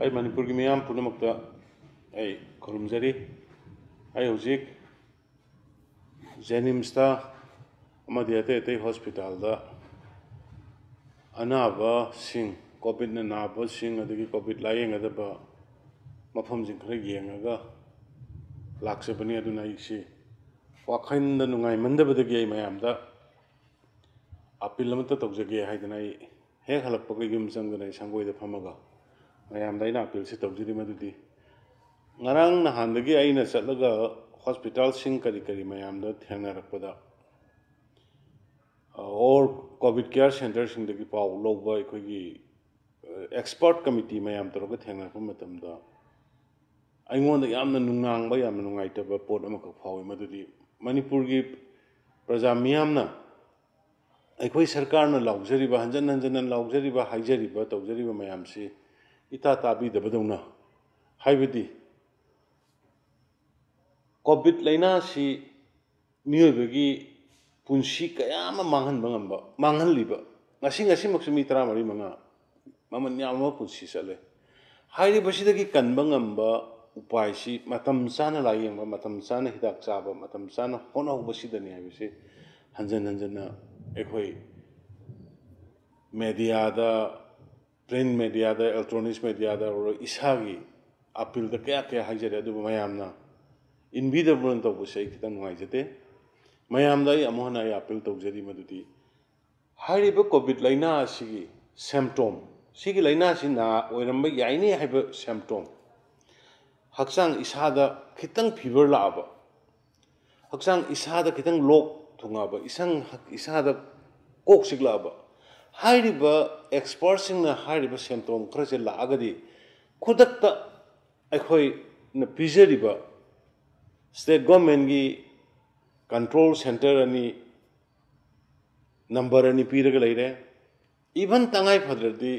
ꯑꯩ ꯃꯅꯤꯄꯨꯔꯒꯤ ꯃꯤꯌꯥꯝ ꯄꯨꯝꯅꯃꯛꯇ ꯑꯩ ꯈꯨꯔꯨꯝꯖꯔꯤ ꯑꯩ ꯍꯧꯖꯤꯛ ꯖꯦꯅꯤꯝꯁꯇ ꯑꯃꯗꯤ ꯑꯇꯩ ꯑꯇꯩ ꯍꯣꯁꯄꯤꯇꯥꯜꯗ ꯑꯅꯥꯕꯁꯤꯡ ꯀꯣꯚꯤꯠꯅ ꯅꯥꯕꯁꯤꯡ ꯑꯗꯒꯤ ꯀꯣꯚꯤꯠ ꯂꯥꯌꯦꯡꯒꯗꯕ ꯃꯐꯝꯁꯤꯡ ꯈꯔ ꯌꯦꯡꯉꯒ ꯂꯥꯛꯆꯕꯅꯤ ꯑꯗꯨꯅ ꯑꯩꯁꯤ ꯋꯥꯈꯜꯗ ꯅꯨꯡꯉꯥꯏꯃꯟꯗꯕꯗꯒꯤ ꯑꯩ ꯃꯌꯥꯝꯗ ꯑꯄꯤꯜ ꯑꯃꯇ ꯇꯧꯖꯒꯦ ꯍꯥꯏꯗꯅ ꯑꯩ ꯍꯦꯛ ꯍꯜꯂꯛꯄꯒ ꯌꯨꯝ ꯆꯪꯗꯨꯅ ꯑꯩ ꯁꯪꯒꯣꯏꯗ ꯐꯝꯃꯒ ꯃꯌꯥꯝꯗ ꯑꯩꯅ ꯑꯥꯄꯤꯜꯁꯦ ꯇꯧꯖꯔꯤ ꯃꯗꯨꯗꯤ ꯉꯔꯥꯡ ꯅꯍꯥꯟꯗꯒꯤ ꯑꯩꯅ ꯆꯠꯂꯒ ꯍꯣꯁꯄꯤꯇꯥꯜꯁꯤꯡ ꯀꯔꯤ ꯀꯔꯤ ꯃꯌꯥꯝꯗ ꯊꯦꯡꯅꯔꯛꯄꯗ ꯑꯣꯔ ꯀꯣꯚꯤꯗ ꯀꯤꯌꯔ ꯁꯦꯟꯇꯔꯁꯤꯡꯗꯒꯤ ꯄꯥꯎ ꯂꯧꯕ ꯑꯩꯈꯣꯏꯒꯤ ꯑꯦꯛꯁꯄꯔꯠ ꯀꯃꯤꯇꯤ ꯃꯌꯥꯝ ꯇꯧꯔꯒ ꯊꯦꯡꯅꯔꯛꯄ ꯃꯇꯝꯗ ꯑꯩꯉꯣꯟꯗ ꯌꯥꯝꯅ ꯅꯨꯡꯅꯥꯡꯕ ꯌꯥꯝꯅ ꯅꯨꯡꯉꯥꯏꯇꯕ ꯄꯣꯠ ꯑꯃꯈꯛ ꯐꯥꯎꯏ ꯃꯗꯨꯗꯤ ꯃꯅꯤꯄꯨꯔꯒꯤ ꯄ꯭ꯔꯖꯥ ꯃꯤꯌꯥꯝꯅ ꯑꯩꯈꯣꯏ ꯁꯔꯀꯥꯔꯅ ꯂꯥꯎꯖꯔꯤꯕ ꯍꯟꯖꯟ ꯍꯟꯖꯟꯅ ꯂꯥꯎꯖꯔꯤꯕ ꯍꯥꯏꯖꯔꯤꯕ ꯇꯧꯖꯔꯤꯕ ꯃꯌꯥꯝꯁꯤ covid laina si niyo bagi punsi kaya ama mangen bangan mangen manghan liba ngasih ngasih maksud mitra mari mga mama niya ama punsi sale hai di basi dagi kan bangan ba upay si matam sana layang ba matam sana hidak sa ba matam sana kono ako basi dani ay bisi hanzan hanzan na ekoy media da print ꯃꯦꯗꯤꯌꯥꯗ electronics ꯃꯦꯗꯤꯌꯥꯗ or ꯏꯁꯥꯒꯤ ꯑꯥꯄꯤꯜꯗ ꯀꯌꯥ ꯀꯌꯥ ꯍꯥꯏꯖꯔꯦ ꯑꯗꯨꯕꯨ ꯃꯌꯥꯝꯅ ꯏꯟꯕꯤꯗꯕꯅ ꯇꯧꯕꯁꯦ ꯑꯩ ꯈꯤꯇꯪ ꯅꯨꯡꯉꯥꯏꯖꯗꯦ ꯃꯌꯥꯝꯗ ꯑꯩ ꯑꯃꯨꯛ ꯍꯟꯅ ꯑꯩ ꯑꯥꯄꯤꯜ ꯇꯧꯖꯔꯤ ꯃꯗꯨꯗꯤ ꯍꯥꯏꯔꯤꯕ ꯀꯣꯚꯤꯠ ꯂꯥꯏꯅꯥ ꯑꯁꯤꯒꯤ ꯁꯦꯝꯇꯣꯝ ꯁꯤꯒꯤ ꯂꯥꯏꯅꯥꯁꯤ ꯅꯥ ꯑꯣꯏꯔꯝꯕ ꯌꯥꯏꯅꯤ ꯍꯥꯏꯕ ꯁꯦꯝꯇꯣꯝ ꯍꯛꯆꯥꯡ ꯏꯁꯥꯗ ꯈꯤꯇꯪ ꯐꯤꯚꯔ ꯂꯥꯛꯑꯕ ꯍꯛꯆꯥꯡ ꯏꯁꯥꯗ ꯈꯤꯇꯪ ꯂꯣꯛ ꯊꯨꯡꯉꯛꯑꯕ ꯏꯁꯪ ꯏꯁꯥꯗ ꯀꯣꯛ ꯆꯤꯛꯂꯛꯑꯕ ꯍꯥꯏꯔꯤꯕ ꯑꯦꯛꯁꯄꯔꯠꯁꯤꯡꯅ ꯍꯥꯏꯔꯤꯕ ꯁꯦꯟꯗꯣꯡ ꯈꯔꯁꯦ ꯂꯥꯛꯑꯒꯗꯤ ꯈꯨꯗꯛꯇ ꯑꯩꯈꯣꯏꯅ ꯄꯤꯖꯔꯤꯕ ꯏꯁꯇꯦꯠ ꯒꯣꯔꯃꯦꯟꯒꯤ ꯀꯟꯇ꯭ꯔꯣꯜ ꯁꯦꯟꯇꯔ ꯑꯅꯤ ꯅꯝꯕꯔ ꯑꯅꯤ ꯄꯤꯔꯒ ꯂꯩꯔꯦ ꯏꯚꯟ ꯇꯉꯥꯏ ꯐꯗ꯭ꯔꯗꯤ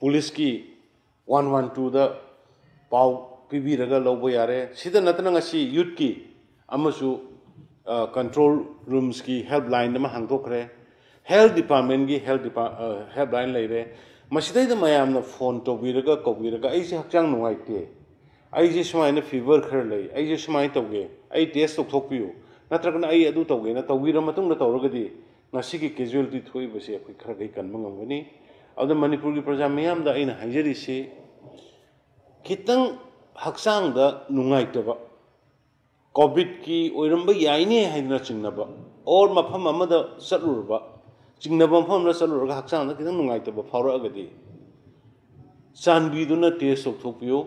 ꯄꯨꯂꯤꯁꯀꯤ ꯋꯥꯟ ꯋꯥꯟ ꯇꯨꯗ ꯄꯥꯎ ꯄꯤꯕꯤꯔꯒ ꯂꯧꯕ ꯌꯥꯔꯦ ꯁꯤꯗ ꯅꯠꯇꯅ ꯉꯁꯤ ꯌꯨꯠꯀꯤ ꯑꯃꯁꯨ ꯀꯟꯇ꯭ꯔꯣꯜ ꯔꯨꯝꯁꯀꯤ ꯍꯦꯜꯞꯂꯥꯏꯟ ꯑꯃ ꯍꯥꯡꯗꯣꯛꯈ꯭ꯔꯦ ꯍꯦꯜꯊ ꯗꯤꯄꯥꯔꯠꯃꯦꯟꯒꯤ ꯍꯦꯜꯊ ꯗꯤꯄꯥꯔꯠ ꯍꯦꯜꯞꯂꯥꯏꯟ ꯂꯩꯔꯦ ꯃꯁꯤꯗꯩꯗ ꯃꯌꯥꯝꯅ ꯐꯣꯟ ꯇꯧꯕꯤꯔꯒ ꯀꯧꯕꯤꯔꯒ ꯑꯩꯁꯦ ꯍꯛꯆꯥꯡ ꯅꯨꯡꯉꯥꯏꯇꯦ ꯑꯩꯁꯦ ꯁꯨꯃꯥꯏꯅ ꯐꯤꯚꯔ ꯈꯔ ꯂꯩ ꯑꯩꯁꯦ ꯁꯨꯃꯥꯏꯅ ꯇꯧꯒꯦ ꯑꯩ ꯇꯦꯁ ꯇꯧꯊꯣꯛꯄꯤꯌꯨ ꯅꯠꯇ꯭ꯔꯒꯅ ꯑꯩ ꯑꯗꯨ ꯇꯧꯒꯦꯅ ꯇꯧꯕꯤꯔ ꯃꯇꯨꯡꯗ ꯇꯧꯔꯒꯗꯤ ꯉꯁꯤꯒꯤ ꯀꯦꯖꯨꯋꯦꯂꯤꯇꯤ ꯊꯣꯛꯏꯕꯁꯦ ꯑꯩꯈꯣꯏ ꯈꯔꯈꯩ ꯀꯟꯕ ꯉꯝꯒꯅꯤ ꯑꯗꯨꯅ ꯃꯅꯤꯄꯨꯔꯒꯤ ꯄ꯭ꯔꯖꯥ ꯃꯤꯌꯥꯝꯗ ꯑꯩꯅ ꯍꯥꯏꯖꯔꯤꯁꯤ ꯈꯤꯇꯪ ꯍꯛꯆꯥꯡꯗ ꯅꯨꯡꯉꯥꯏꯇꯕ ꯀꯣꯚꯤꯗꯀꯤ ꯑꯣꯏꯔꯝꯕ ꯌꯥꯏꯅꯦ ꯍꯥꯏꯗꯅ ꯆꯤꯡꯅꯕ ꯑꯣꯔ ꯃꯐꯝ ꯑꯃꯗ ꯆꯠꯂꯨꯔꯕ ꯆꯤꯡꯅꯕ ꯃꯐꯝ ꯑꯃꯗ ꯆꯠꯂꯨꯔꯒ ꯍꯛꯆꯥꯡꯗ ꯈꯤꯇꯪ ꯅꯨꯡꯉꯥꯏꯇꯕ ꯐꯥꯎꯔꯛꯑꯒꯗꯤ ꯆꯥꯟꯕꯤꯗꯨꯅ ꯇꯦꯁ ꯇꯧꯊꯣꯛꯄꯤꯌꯨ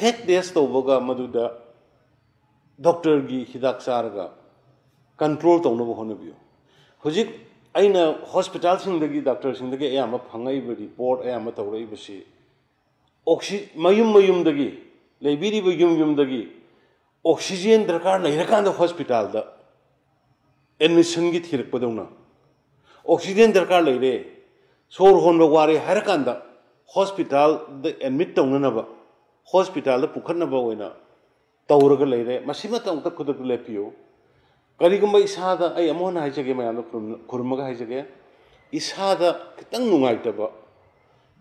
ꯍꯦꯛ ꯇꯦꯁ ꯇꯧꯕꯒ ꯃꯗꯨꯗ ꯗꯣꯛꯇꯔꯒꯤ ꯍꯤꯗꯥꯛ ꯆꯥꯔꯒ ꯀꯟꯇ꯭ꯔꯣꯜ ꯇꯧꯅꯕ ꯍꯣꯠꯅꯕꯤꯌꯨ ꯍꯧꯖꯤꯛ ꯑꯩꯅ ꯍꯣꯁꯄꯤꯇꯥꯜꯁꯤꯡꯗꯒꯤ ꯗꯥꯛꯇꯔꯁꯤꯡꯗꯒꯤ ꯑꯌꯥꯝꯕ ꯐꯪꯉꯛꯏꯕ ꯔꯤꯄꯣꯔꯠ ꯑꯌꯥꯝꯕ ꯇꯧꯔꯛꯏꯕꯁꯤ ꯑꯣꯛꯁꯤ ꯃꯌꯨꯝ ꯃꯌꯨꯝꯗꯒꯤ ꯂꯩꯕꯤꯔꯤꯕ ꯌꯨꯝ ꯌꯨꯝꯗꯒꯤ ꯑꯣꯛꯁꯤꯖꯦꯟ ꯗꯔꯀꯥꯔ ꯂꯩꯔꯀꯥꯟꯗ ꯍꯣꯁꯄꯤꯇꯥꯜꯗ ꯑꯦꯗꯃꯤꯁꯟꯒꯤ ꯊꯤꯔꯛꯄꯗꯧꯅ ऑक्सीजन दरकार लेरे सोर होन वारे हर कांदा हॉस्पिटल द एडमिट तौननब हॉस्पिटल द पुखनब ओइना तौरग लेरे मसिमा तम तक खुद लेपियो करिगम इसादा अई अमोन हाइजगे मयानो खुरमग हाइजगे इसादा खितंग नुंगाइतब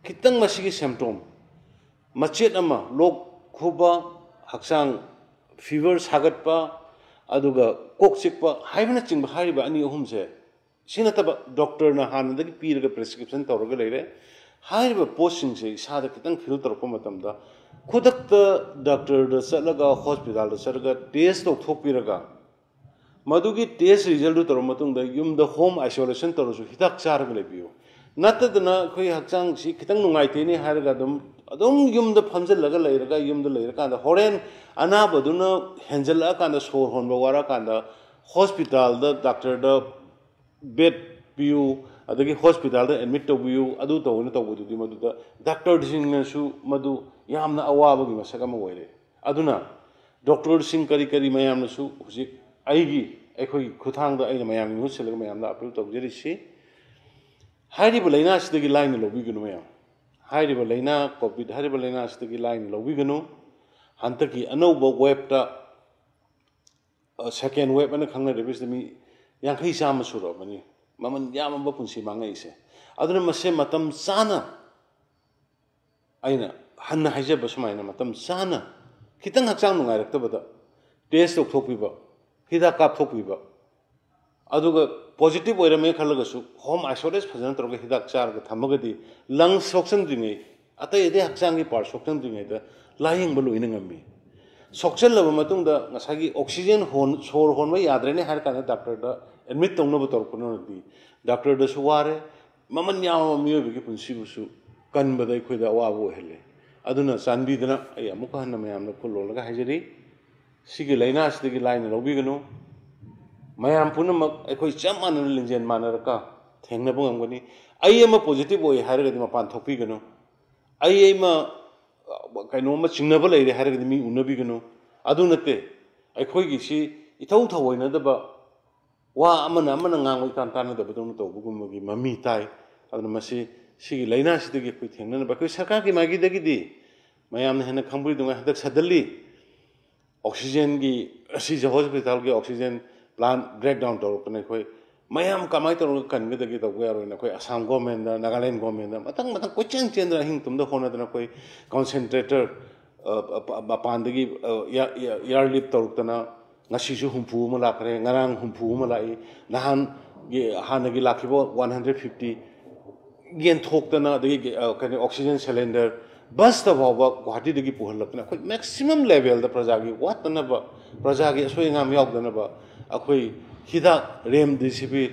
खितंग मसिगे सिम्पटम लोक खुबा हक्सांग फीवर सागतपा अदुगा कोक चिकपा हाइबना से ꯁꯤ ꯅꯠꯇꯕ ꯗꯣꯛꯇꯔꯅ ꯍꯥꯟꯅꯗꯒꯤ ꯄꯤꯔꯒ ꯄ꯭ꯔꯦꯁꯀ꯭ꯔꯤꯞꯁꯟ ꯇꯧꯔꯒ ꯂꯩꯔꯦ ꯍꯥꯏꯔꯤꯕ ꯄꯣꯠꯁꯤꯡꯁꯦ ꯏꯁꯥꯗ ꯈꯤꯇꯪ ꯐꯤꯜ ꯇꯧꯔꯛꯄ ꯃꯇꯝꯗ ꯈꯨꯗꯛꯇ ꯗꯥꯛꯇꯔꯗ ꯆꯠꯂꯒ ꯍꯣꯁꯄꯤꯇꯥꯜꯗ ꯆꯠꯂꯒ ꯇꯦꯁ ꯇꯧꯊꯣꯛꯄꯤꯔꯒ ꯃꯗꯨꯒꯤ ꯇꯦꯁ ꯔꯤꯖꯜꯗꯨ ꯇꯧꯔ ꯃꯇꯨꯡꯗ ꯌꯨꯝꯗ ꯍꯣꯝ ꯑꯥꯏꯁꯣꯂꯦꯁꯟ ꯇꯧꯔꯁꯨ ꯍꯤꯗꯥꯛ ꯆꯥꯔꯒ ꯂꯩꯕꯤꯌꯨ ꯅꯠꯇꯗꯅ ꯑꯩꯈꯣꯏ ꯍꯛꯆꯥꯡꯁꯤ ꯈꯤꯇꯪ ꯅꯨꯡꯉꯥꯏꯇꯦꯅꯤ ꯍꯥꯏꯔꯒ ꯑꯗꯨꯝ ꯑꯗꯨꯝ ꯌꯨꯝꯗ ꯐꯝꯖꯤꯜꯂꯒ ꯂꯩꯔꯒ ꯌꯨꯝꯗ ꯂꯩꯔꯀꯥꯟꯗ ꯍꯣꯔꯦꯟ ꯑꯅꯥꯕꯗꯨꯅ ꯍꯦꯟꯖꯤꯜꯂꯛꯑꯀꯥꯟꯗ ꯁꯣꯔ ꯍꯣꯟꯕ ꯋꯥꯔꯀꯥꯟꯗ ꯍꯣꯁꯄꯤꯇꯥꯜꯗ ꯗꯥꯛꯇꯔꯗ ꯕꯦꯠ ꯄꯤꯌꯨ ꯑꯗꯒꯤ ꯍꯣꯁꯄꯤꯇꯥꯜꯗ ꯑꯦꯗꯃꯤꯠ ꯇꯧꯕꯤꯌꯨ ꯑꯗꯨ ꯇꯧꯅ ꯇꯧꯕꯗꯨꯗꯤ ꯃꯗꯨꯗ ꯗꯥꯛꯇꯔꯁꯤꯡꯅꯁꯨ ꯃꯗꯨ ꯌꯥꯝꯅ ꯑꯋꯥꯕꯒꯤ ꯃꯁꯛ ꯑꯃ ꯑꯣꯏꯔꯦ ꯑꯗꯨꯅ ꯗꯣꯛꯇꯔꯁꯤꯡ ꯀꯔꯤ ꯀꯔꯤ ꯃꯌꯥꯝꯅꯁꯨ ꯍꯧꯖꯤꯛ ꯑꯩꯒꯤ ꯑꯩꯈꯣꯏꯒꯤ ꯈꯨꯠꯊꯥꯡꯗ ꯑꯩꯅ ꯃꯌꯥꯝꯒꯤ ꯃꯍꯨꯠ ꯁꯤꯜꯂꯒ ꯃꯌꯥꯝꯗ ꯑꯄꯤꯜ ꯇꯧꯖꯔꯤꯁꯤ ꯍꯥꯏꯔꯤꯕ ꯂꯥꯏꯅꯥꯁꯤꯗꯒꯤ ꯂꯥꯏꯅ ꯂꯧꯕꯤꯒꯅꯨ ꯃꯌꯥꯝ ꯍꯥꯏꯔꯤꯕ ꯂꯥꯏꯅꯥ ꯀꯣꯚꯤꯗ ꯍꯥꯏꯔꯤꯕ ꯂꯥꯏꯅꯥꯁꯤꯗꯒꯤ ꯂꯥꯏꯅ ꯂꯧꯕꯤꯒꯅꯨ ꯍꯟꯗꯛꯀꯤ ꯑꯅꯧꯕ ꯋꯦꯕꯇ ꯁꯦꯀꯦꯟ ꯋꯦꯕ ꯑꯅ ꯈꯪꯅꯔꯤꯕꯁꯤꯗ ꯃꯤ yang yama kai sama mani maman ba mangai pun suro si se ꯌ ꯥ ꯡ ꯈ a ꯆ a ꯝ ꯃ ꯁꯨꯔꯛꯑꯕꯅꯤ a ꯃ ꯜ ꯌꯥꯝꯃꯕ ꯄꯨꯟꯁꯤ ꯃ ꯥ ꯡ ꯉ ꯛ ꯏ a ꯦ ꯑꯗꯨꯅ ꯃ ꯁ a ꯃꯇꯝ ꯆꯥꯅ ꯑ ꯩ a ꯍ ꯟ a ꯍꯥꯏꯖꯕ ꯁꯨꯃꯥꯏꯅ ꯃꯇꯝ ꯆ a ꯅ a ꯤ ꯇ ꯪ ꯍ ꯛ ꯆ o k ꯅꯨꯡꯉꯥꯏꯔꯛꯇꯕꯗ ꯇꯦꯁ ꯇ ꯧ ꯊ ꯣ ꯛ ꯄ ꯤ a ꯍꯤꯗꯥꯛ ꯀ ꯥ ꯞ ꯊ i ꯛ ꯄ ꯤ ꯕ ꯑꯗꯨꯒ a ꯣ ꯖ ꯤ ꯇ ꯤ ꯕ hom ꯔ ꯝ ꯃ ꯦ ꯈꯜꯂꯒꯁꯨ ꯍꯣꯝ ꯑꯥꯏꯁꯣꯂꯦꯠ ꯐꯖꯅ ꯇ ꯧ ꯔ a ꯍꯤꯗꯥꯛ ꯆꯥꯔꯒ ꯊꯝꯃꯒꯗꯤ ꯂꯪꯁ ꯁꯣꯛꯆꯟꯗ꯭ꯔꯤꯉꯩ ꯑꯇꯩ ꯑꯇꯩ ꯍꯛꯆꯥꯡꯒꯤ ꯄ ꯥ s ꯠ ꯁ ꯣ ꯛ n ꯟ ꯗ ꯭ ꯔ a ꯉ a ꯗ ꯂ ꯥ ꯏ b ꯦ l u i n ꯏ ngami ꯁꯣꯛꯆꯜꯂꯕ ꯃꯇꯨꯡꯗ ꯉꯁꯥꯏꯒꯤ ꯑꯣꯛꯁꯤꯖꯦꯟ ꯍꯣꯟ ꯁꯣꯔ ꯍꯣꯟꯕ ꯌꯥꯗ꯭ꯔꯦꯅꯦ ꯍꯥꯏꯔ ꯀꯥꯟꯗ ꯗꯥꯛꯇꯔꯗ ꯑꯦꯗꯃꯤꯠ ꯇꯧꯅꯕ ꯇꯧꯔꯛꯄꯅꯗꯤ ꯗꯥꯛꯇꯔꯗꯁꯨ ꯋꯥꯔꯦ ꯃꯃꯜ ꯌꯥꯝꯕ ꯃꯤꯑꯣꯏꯕꯒꯤ ꯄꯨꯟꯁꯤꯕꯨꯁꯨ ꯀꯟꯕꯗ ꯑꯩꯈꯣꯏꯗ ꯑꯋꯥꯕ ꯑꯣꯏꯍꯜꯂꯤ ꯑꯗꯨꯅ ꯆꯥꯟꯕꯤꯗꯅ ꯑꯩ ꯑꯃꯨꯛꯀ ꯍꯟꯅ ꯃꯌꯥꯝꯗ ꯈꯨꯜꯂꯣꯜꯂꯒ ꯍꯥꯏꯖꯔꯤ ꯁꯤꯒꯤ ꯂꯥꯏꯅꯥꯁꯤꯗꯒꯤ ꯂꯥꯏꯅ ꯂꯧꯕꯤꯒꯅꯨ ꯃꯌꯥꯝ ꯄꯨꯝꯅꯃꯛ ꯑꯩꯈꯣꯏ ꯆꯞ ꯃꯥꯟꯅꯅ ꯂꯤꯡꯖꯦꯜ ꯃꯥꯟꯅꯔꯒ ꯊꯦꯡꯅꯕ ꯉꯝꯒꯅꯤ ꯑꯩ ꯑꯃ ꯄꯣꯖꯤꯇꯤꯕ ꯑꯣꯏ ꯍꯥꯏꯔꯒꯗꯤ ꯃꯄꯥꯟ ꯊꯣꯛꯄꯤꯒꯅꯨ ꯑꯩ ꯑꯃ ꯀꯩꯅꯣꯝꯃ ꯆꯤꯡꯅꯕ ꯂꯩꯔꯦ ꯍꯥꯏꯔꯒꯗꯤ ꯃꯤ ꯎꯅꯕꯤꯒꯅꯨ ꯑꯗꯨ ꯅꯠꯇꯦ ꯑꯩꯈꯣꯏꯒꯤꯁꯤ ꯏꯊꯧ ꯊꯧꯑꯣꯏꯅꯗꯕ ꯋꯥ ꯑꯃꯅ ꯑꯃꯅ ꯉꯥꯡꯕ ꯏꯀꯥꯟ ꯇꯥꯟꯅꯗꯕꯗꯧꯅ ꯇꯧꯕꯒꯨꯝꯕꯒꯤ ꯃꯃꯤ ꯇꯥꯏ ꯑꯗꯨꯅ ꯃꯁꯤ ꯁꯤꯒꯤ ꯂꯥꯏꯅꯥꯁꯤꯗꯒꯤ ꯑꯩꯈꯣꯏ ꯊꯦꯡꯅꯅꯕ ꯑꯩꯈꯣꯏ ꯁꯔꯀꯥꯔꯒꯤ ꯃꯥꯏꯀꯩꯗꯒꯤꯗꯤ ꯃꯌꯥꯝꯅ ꯍꯦꯟꯅ ꯈꯪꯕꯤꯗꯉꯥꯏ ꯍꯟꯗꯛ ꯁꯗꯟꯂꯤ ꯑꯣꯛꯁꯤꯖꯦꯟꯒꯤ ꯑꯁꯤ ꯍꯣꯁꯄꯤꯇꯥꯜꯒꯤ ꯑꯣꯛꯁꯤꯖꯦꯟ ꯄ꯭ꯂꯥꯟ ꯕ꯭ꯔꯦꯛ ꯗꯥꯎꯟ ꯇꯧꯔꯛꯄꯅ ꯑꯩꯈꯣꯏ ꯃꯌꯥꯝ ꯀꯃꯥꯏ ꯇꯧꯔꯒ ꯀꯟꯒꯗꯒꯦ ꯇꯧꯕ ꯌꯥꯔꯣꯏꯅ ꯑꯩꯈꯣꯏ ꯑꯁꯥꯝ ꯒꯣꯔꯃꯦꯟꯗ ꯅꯥꯒꯥꯂꯦꯟ ꯒꯣꯔꯃꯦꯟꯗ ꯃꯊꯪ ꯃꯊꯪ ꯀꯣꯏꯆꯦꯟ ꯆꯦꯟꯗꯅ ꯑꯍꯤꯡ ꯇꯨꯝꯗ ꯍꯣꯠꯅꯗꯅ ꯑꯩꯈꯣꯏ ꯀꯟꯁꯦꯟꯇ꯭ꯔꯦꯇꯔ ꯃꯄꯥꯟꯗꯒꯤ ꯏꯌꯥꯔ ꯂꯤꯞ ꯇꯧꯔꯛꯇꯅ ꯉꯁꯤꯁꯨ ꯍꯨꯝꯐꯨ ꯑꯃ ꯂꯥꯛꯈ꯭ꯔꯦ ꯉꯔꯥꯡ ꯍꯨꯝꯐꯨ ꯑꯃ ꯂꯥꯛꯏ ꯅꯍꯥꯟꯒꯤ ꯍꯥꯟꯅꯒꯤ ꯂꯥꯛꯈꯤꯕ ꯋꯥꯟ ꯍꯟꯗ꯭ꯔꯦꯗ ꯐꯤꯐꯇꯤ ꯌꯦꯟꯊꯣꯛꯇꯅ ꯑꯗꯒꯤ ꯀꯩꯅꯣ ꯑꯣꯛꯁꯤꯖꯦꯟ ꯁꯤꯂꯤꯟꯗꯔ ꯕꯁꯇ ꯐꯥꯎꯕ ꯒꯨꯍꯥꯇꯤꯗꯒꯤ ꯄꯨꯍꯜꯂꯛꯇꯅ ꯑꯩꯈꯣꯏ ꯃꯦꯛꯁꯤꯃꯝ ꯂꯦꯚꯦꯜꯗ ꯄ꯭ꯔꯖꯥꯒꯤ ꯋꯥꯠꯇꯅꯕ ꯄ꯭ꯔꯖꯥꯒꯤ ꯑꯁꯣꯏ ꯑꯉꯥꯝ ꯌꯥꯎꯗꯅꯕ ꯑꯩꯈꯣꯏ 히다 렘 디시비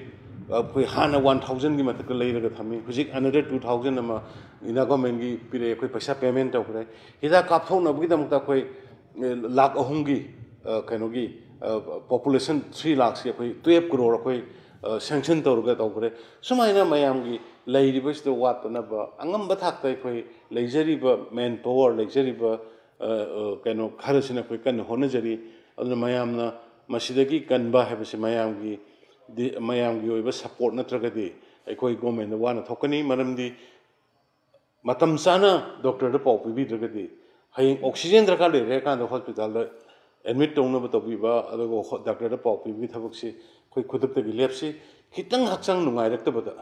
그 하나 1000기 마트 걸 레이르가 담이 후직 another 2000마 이나고멘기 피레 그 파샤 페멘트 오브레 히다 카프토 나부기다 무타 코이 락 어흥기 케노기 population 3 lakhs ya koi 2 crore koi uh, sanction tor ga tor kore sumaina mayam gi lairi bas to wat na ba angam ba thak tai koi lairi ba main power lairi ba uh, uh, kano kharasina koi ꯃꯁꯤꯗꯒꯤ ꯀꯟꯕ ꯍꯥꯏꯕꯁꯤ ꯃꯌꯥꯝꯒꯤ ꯃꯌꯥꯝꯒꯤ ꯑꯣꯏꯕ support ꯅꯠꯇ꯭ꯔꯒꯗꯤ ꯑꯩꯈꯣꯏ ꯒꯣꯔꯃꯦꯟꯗ ꯋꯥꯅ ꯊꯣꯛꯀꯅꯤ ꯃꯔꯝꯗꯤ ꯃꯇꯝ ꯆꯥꯅ ꯗꯣꯛꯇꯔꯗ ꯄꯥꯎ ꯄꯤꯕꯤꯗ꯭ꯔꯒꯗꯤ ꯍꯌꯦꯡ ꯑꯣꯛꯁꯤꯖꯦꯟ ꯗꯔꯀꯥꯔ ꯂꯩꯔꯦ ꯍꯥꯏꯀꯥꯟꯗ ꯍꯣꯁꯄꯤꯇꯥꯜꯗ ꯑꯦꯗꯃꯤꯠ ꯇꯧꯅꯕ ꯇꯧꯕꯤꯕ ꯑꯗꯨꯒ ꯗꯥꯛꯇꯔꯗ ꯄꯥꯎ ꯄꯤꯕꯒꯤ ꯊꯕꯛꯁꯤ ꯑꯩꯈꯣꯏ ꯈꯨꯗꯛꯇꯒꯤ ꯂꯦꯞꯁꯤ ꯈꯤꯇꯪ ꯍꯛꯆꯥꯡ ꯅꯨꯡꯉꯥꯏꯔꯛꯇꯕꯗ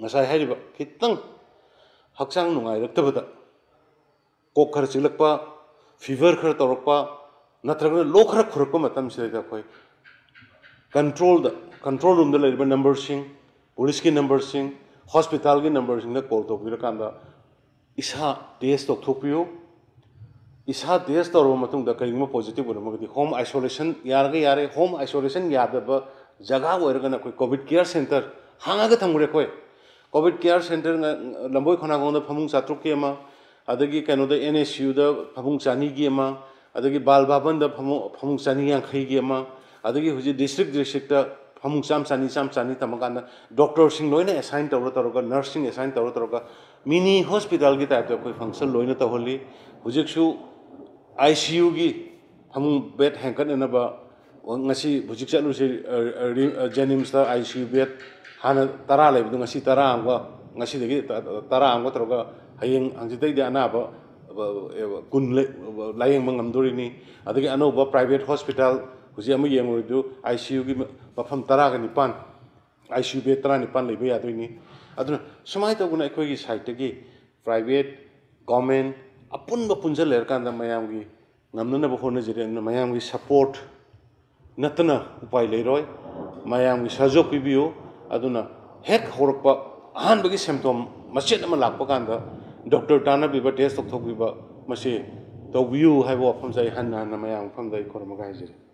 ꯉꯁꯥꯏ ꯍꯥꯏꯔꯤꯕ ꯈꯤꯇꯪ ꯍꯛꯆꯥꯡ ꯅꯨꯡꯉꯥꯏꯔꯛꯇꯕꯗ ꯀꯣꯛ ꯈꯔ ꯆꯤꯛꯂꯛꯄ ꯐꯤꯚꯔ ꯈꯔ ꯇꯧꯔꯛꯄ नत्रगन लोखर खुरप मतम से अखोई कंट्रोल कंट्रोल रूम द लेब नंबर सिंग पुलिस की नंबर सिंग हॉस्पिटल की नंबर सिंग कॉल तो तौर कान इसा टेस्ट तौथोपियो तो इसा टेस्ट तौर तो मतुंग कहीं पॉजिटिव होरमगदी होम आइसोलेशन यारगे यारे होम आइसोलेशन यादब जगह होरगन अखोई कोविड केयर सेंटर हांगा थमुरे अखोई कोविड केयर सेंटर लंबोई खनागोंद फमुंग चात्रुक के अमा अदगी कनोद एन एस यूद फमुंग चानी की अमा अदगी बाल बाबन फमु फमु सनी या खई गे डिस्ट्रिक्ट डिस्ट्रिक्ट द फमु साम सनी साम सनी तमकान डॉक्टर सिंह लोइने असाइन तौर तवर नर्स सिंह असाइन तौर तवर मिनी हॉस्पिटल की टाइप द कोई फंक्शन लोइने त होली हुजिक्षु आईसीयू की फमु बेड हैंकन न बा ngasi bujik chalu si jenims ta icu bed तरह tara lebu ngasi tara angwa ngasi degi tara ꯀꯨꯟ ꯂꯥꯌꯦꯡꯕ ꯉꯝꯗꯣꯔꯤꯅꯤ ꯑꯗꯒꯤ ꯑꯅꯧꯕ ꯄ꯭ꯔꯥꯏꯚꯦꯠ ꯍꯣꯁꯄꯤꯇꯥꯜ ꯍꯧꯖꯤꯛ ꯑꯃ ꯌꯦꯡꯉꯨꯔꯤꯗꯨ ꯑꯥꯏ ꯁꯤ ꯌꯨꯒꯤ ꯃꯐꯝ ꯇꯔꯥꯒ ꯅꯤꯄꯥꯟ ꯑꯥꯏ ꯁꯤ ꯌꯨ ꯕꯦꯗ ꯇꯔꯥ ꯅꯤꯄꯥꯟ ꯂꯩꯕ ꯌꯥꯗꯣꯏꯅꯤ ꯑꯗꯨꯅ ꯁꯨꯃꯥꯏꯅ ꯇꯧꯗꯅ ꯑꯩꯈꯣꯏꯒꯤ ꯁꯥꯏꯠꯇꯒꯤ ꯄ꯭ꯔꯥꯏꯚꯦꯠ ꯒꯣꯔꯃꯦꯟ ꯑꯄꯨꯟꯕ ꯄꯨꯟꯁꯤꯜꯂꯔꯀꯥꯟꯗ ꯃꯌꯥꯝꯒꯤ ꯉꯝꯅꯅꯕ ꯍꯣꯠꯅꯖꯔꯤ ꯑꯗꯨꯅ ꯃꯌꯥꯝꯒꯤ ꯁꯞꯄꯣꯔꯠ ꯅꯠꯇꯅ ꯎꯄꯥꯏ ꯂꯩꯔꯣꯏ ꯃꯌꯥꯝꯒꯤ ꯁꯍꯖꯣꯛ ꯄꯤꯕꯤꯌꯨ ꯑꯗꯨꯅ ꯍꯦꯛ ꯍꯧꯔꯛꯄ ꯑꯍꯥꯟꯕꯒꯤ ꯁꯦꯝꯗꯣꯝ ꯃꯆꯦꯠ ꯑꯃ ꯂꯥꯛꯄ ꯀꯥꯟꯗ doctor tana biba test thok biba mase to view have from the hanna na mayang from the kormagai